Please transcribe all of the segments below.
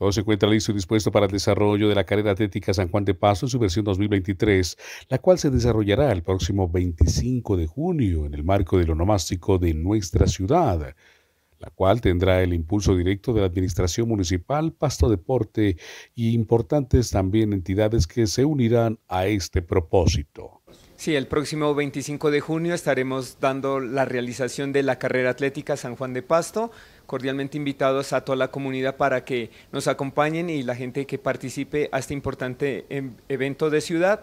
Todo se encuentra listo y dispuesto para el desarrollo de la carrera atlética San Juan de Paso en su versión 2023, la cual se desarrollará el próximo 25 de junio en el marco del onomástico de nuestra ciudad la cual tendrá el impulso directo de la Administración Municipal, Pasto Deporte y importantes también entidades que se unirán a este propósito. Sí, el próximo 25 de junio estaremos dando la realización de la carrera atlética San Juan de Pasto. Cordialmente invitados a toda la comunidad para que nos acompañen y la gente que participe a este importante em, evento de ciudad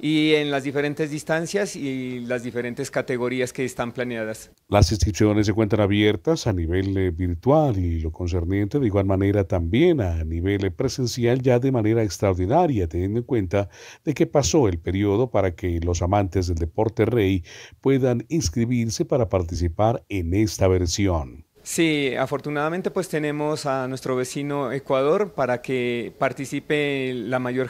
y en las diferentes distancias y las diferentes categorías que están planeadas. Las inscripciones se encuentran abiertas a nivel eh, virtual y lo concerniente de igual manera también a nivel eh, presencial ya de manera extraordinaria, teniendo en cuenta de que pasó el periodo para que los amantes del deporte rey puedan inscribirse para participar en esta versión. Sí, afortunadamente pues tenemos a nuestro vecino Ecuador para que participe la mayor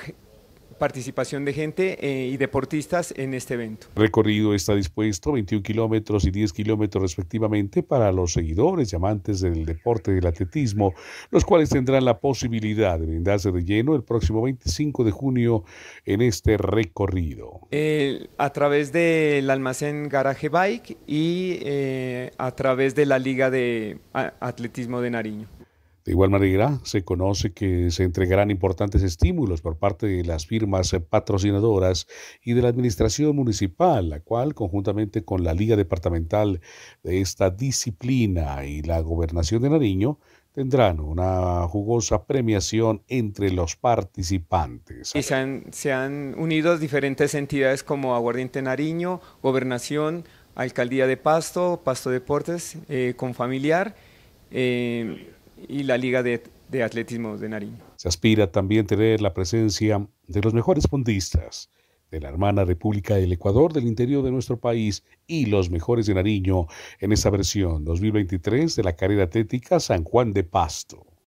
participación de gente eh, y deportistas en este evento. recorrido está dispuesto 21 kilómetros y 10 kilómetros respectivamente para los seguidores y amantes del deporte del atletismo, los cuales tendrán la posibilidad de brindarse de lleno el próximo 25 de junio en este recorrido. Eh, a través del almacén Garaje Bike y eh, a través de la Liga de Atletismo de Nariño. De igual manera, se conoce que se entregarán importantes estímulos por parte de las firmas patrocinadoras y de la Administración Municipal, la cual, conjuntamente con la Liga Departamental de esta disciplina y la Gobernación de Nariño, tendrán una jugosa premiación entre los participantes. Y se han, se han unido diferentes entidades como Aguardiente Nariño, Gobernación, Alcaldía de Pasto, Pasto Deportes, eh, con Familiar. Eh, y la Liga de, Atletismo de Nariño. Se aspira también tener la presencia de los mejores fondistas de la hermana República del Ecuador, del interior de nuestro país y los mejores de Nariño en esta versión 2023 de la carrera atlética San Juan de Pasto.